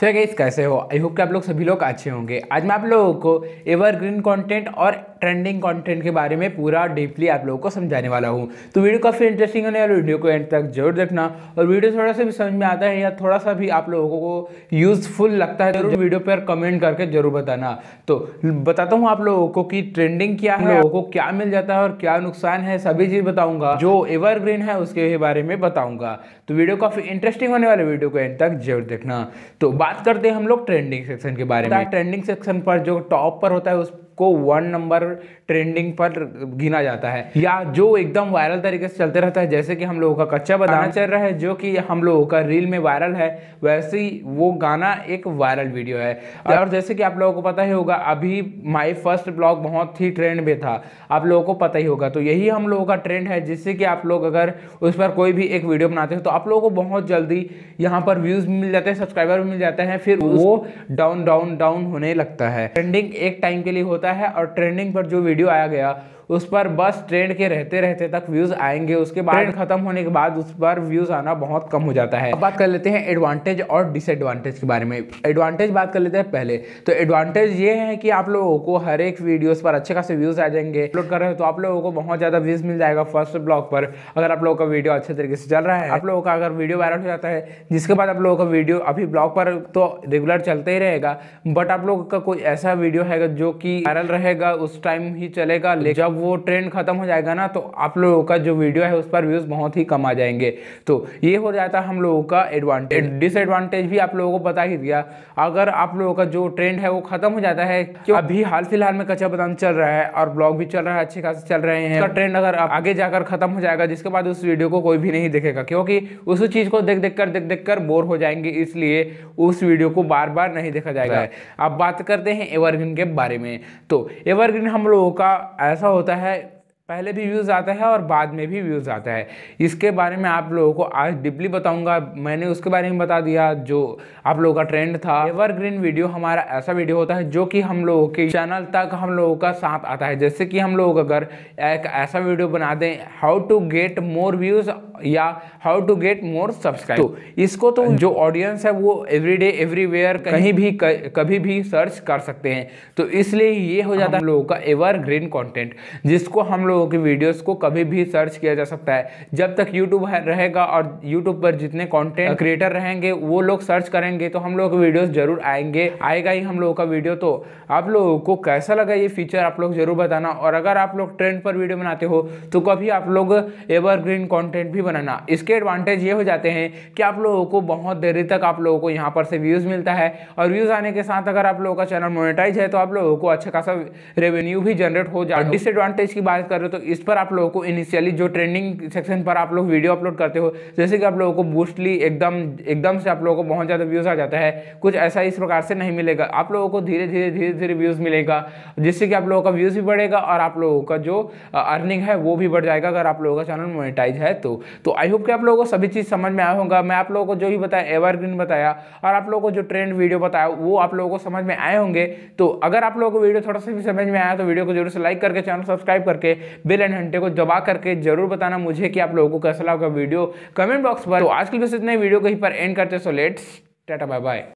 सो so कैसे हो I hope कि आप लोग सभी लोग अच्छे होंगे आज मैं आप लोगों को एवरग्रीन कंटेंट और ट्रेंडिंग कंटेंट के बारे में पूरा डीपली आप लोगों को समझाने वाला हूँ तो वीडियो काफ़ी इंटरेस्टिंग होने वाली वीडियो को एंड तक जरूर देखना और वीडियो थोड़ा सा भी समझ में आता है या थोड़ा सा भी आप लोगों को यूज़फुल लगता है तो जरूर वीडियो पर कमेंट करके जरूर बताना तो बताता हूँ आप लोगों को कि ट्रेंडिंग क्या है लोगों को क्या मिल जाता है और क्या नुकसान है सभी चीज़ बताऊँगा जो एवरग्रीन है उसके बारे में बताऊँगा तो वीडियो काफ़ी इंटरेस्टिंग होने वाले वीडियो को एंड तक जरूर देखना तो बात करते हैं हम लोग ट्रेंडिंग सेक्शन के बारे में ट्रेंडिंग सेक्शन पर जो टॉप पर होता है उस को वन नंबर ट्रेंडिंग पर गिना जाता है या जो एकदम वायरल तरीके से चलते रहता है जैसे कि हम लोगों का कच्चा बदाना चल रहा है जो कि हम लोगों का रील में वायरल है वैसे ही वो गाना एक वायरल वीडियो है और जैसे कि आप लोगों को पता ही होगा अभी माई फर्स्ट ब्लॉग बहुत ही ट्रेंड में था आप लोगों को पता ही होगा तो यही हम लोगों का ट्रेंड है जिससे कि आप लोग अगर उस पर कोई भी एक वीडियो बनाते हो तो आप लोगों को बहुत जल्दी यहाँ पर व्यूज़ मिल जाते हैं सब्सक्राइबर भी मिल जाते हैं फिर वो डाउन डाउन डाउन होने लगता है ट्रेंडिंग एक टाइम के लिए होता है है और ट्रेंडिंग पर जो वीडियो आया गया उस पर बस ट्रेंड के रहते रहते तक व्यूज आएंगे उसके बाद ट्रेंड खत्म होने के बाद उस पर व्यूज आना बहुत कम हो जाता है बात कर लेते हैं एडवांटेज और डिसएडवांटेज के बारे में एडवांटेज बात कर लेते हैं पहले तो एडवांटेज ये है कि आप लोगों को हर एक वीडियोस पर अच्छे खासे व्यूज आ जाएंगे अपलोड कर रहे हो तो आप लोगों को बहुत ज़्यादा व्यूज मिल जाएगा फर्स्ट ब्लॉग पर अगर आप लोगों का वीडियो अच्छे तरीके से चल रहा है आप लोगों का अगर वीडियो वायरल हो जाता है जिसके बाद आप लोगों का वीडियो अभी ब्लॉग पर तो रेगुलर चलते ही रहेगा बट आप लोगों का कोई ऐसा वीडियो है जो कि वायरल रहेगा उस टाइम ही चलेगा जब वो ट्रेंड ख़त्म हो जाएगा ना तो आप लोगों का जो वीडियो है उस पर व्यूज़ बहुत ही कम आ जाएंगे तो ये हो जाता हम लोगों का एडवांटेज डिसएडवांटेज भी आप लोगों को पता ही दिया अगर आप लोगों का जो ट्रेंड है वो ख़त्म हो जाता है क्यों अभी हाल फिलहाल में कच्चा बदाम चल रहा है और ब्लॉग भी चल रहा है अच्छे खासे चल रहे हैं ट्रेंड अगर आगे जाकर ख़त्म हो जाएगा जिसके बाद उस वीडियो को कोई भी नहीं देखेगा क्योंकि उस चीज़ को देख देख कर देख देख कर बोर हो जाएंगे इसलिए उस वीडियो को बार बार नहीं देखा जाएगा अब बात करते हैं एवरग्रीन के बारे में तो एवरग्रीन हम लोगों का ऐसा होता होता है पहले भी व्यूज़ आता है और बाद में भी व्यूज़ आता है इसके बारे में आप लोगों को आज डिपली बताऊंगा मैंने उसके बारे में बता दिया जो आप लोगों का ट्रेंड था एवरग्रीन वीडियो हमारा ऐसा वीडियो होता है जो कि हम लोगों के चैनल तक हम लोगों का साथ आता है जैसे कि हम लोग अगर एक ऐसा वीडियो बना दें how to get more views या how to get more subscribe इसको तो जो ऑडियंस है वो एवरीडे एवरीवेयर कहीं भी कभी भी सर्च कर सकते हैं तो इसलिए ये हो जाता है हम लोगों का एवर ग्रीन कॉन्टेंट जिसको हम लोगों की वीडियोस को कभी भी सर्च किया जा सकता है जब तक यूट्यूब रहेगा और यूट्यूब पर जितने कॉन्टेंट क्रिएटर रहेंगे वो लोग सर्च करेंगे तो हम लोगों के वीडियो जरूर आएंगे आएगा ही हम लोगों का वीडियो तो आप लोगों को कैसा लगा ये फीचर आप लोग जरूर बताना और अगर आप लोग ट्रेंड पर वीडियो बनाते हो तो कभी आप लोग एवरग्रीन कंटेंट भी बनाना इसके एडवांटेज ये हो जाते हैं कि आप लोगों को बहुत देरी तक आप लोगों को यहाँ पर से व्यूज़ मिलता है और व्यूज़ आने के साथ अगर आप लोगों का चैनल मोनिटाइज है तो आप लोगों को अच्छा खासा रेवेन्यू भी जनरेट हो जाए डिसएडवांटेज की बात करें तो इस पर आप लोगों को इनिशियली जो ट्रेंडिंग सेक्शन पर आप लोग वीडियो अपलोड करते हो जैसे कि आप लोगों को बूस्टली एकदम एकदम से आप लोगों को बहुत ज़्यादा व्यूज़ आ जाता है कुछ ऐसा इस प्रकार से नहीं मिलेगा आप लोगों को धीरे धीरे धीरे धीरे व्यूज़ मिलेगा जिससे कि आप लोगों का व्यूज़ भी बढ़ेगा और आप लोगों का जो अर्निंग है वो भी बढ़ जाएगा अगर आप लोगों का चैनल मोनिटाइज है तो तो आई होप कि आप लोगों को सभी चीज़ समझ में आया होगा मैं आप लोगों को जो भी बताया एवरग्रीन बताया और आप लोगों को जो ट्रेंड वीडियो बताया वो आप लोगों को समझ में आए होंगे तो अगर आप लोगों को वीडियो थोड़ा सा भी समझ में आया तो वीडियो को जरूर से लाइक करके चैनल सब्सक्राइब करके बिल एंड घंटे को दबा करके जरूर बताना मुझे कि आप लोगों को कैसा लगा वीडियो कमेंट बॉक्स पर तो आज के लिए इतने वीडियो कहीं पर एंड करते so let's tata bye bye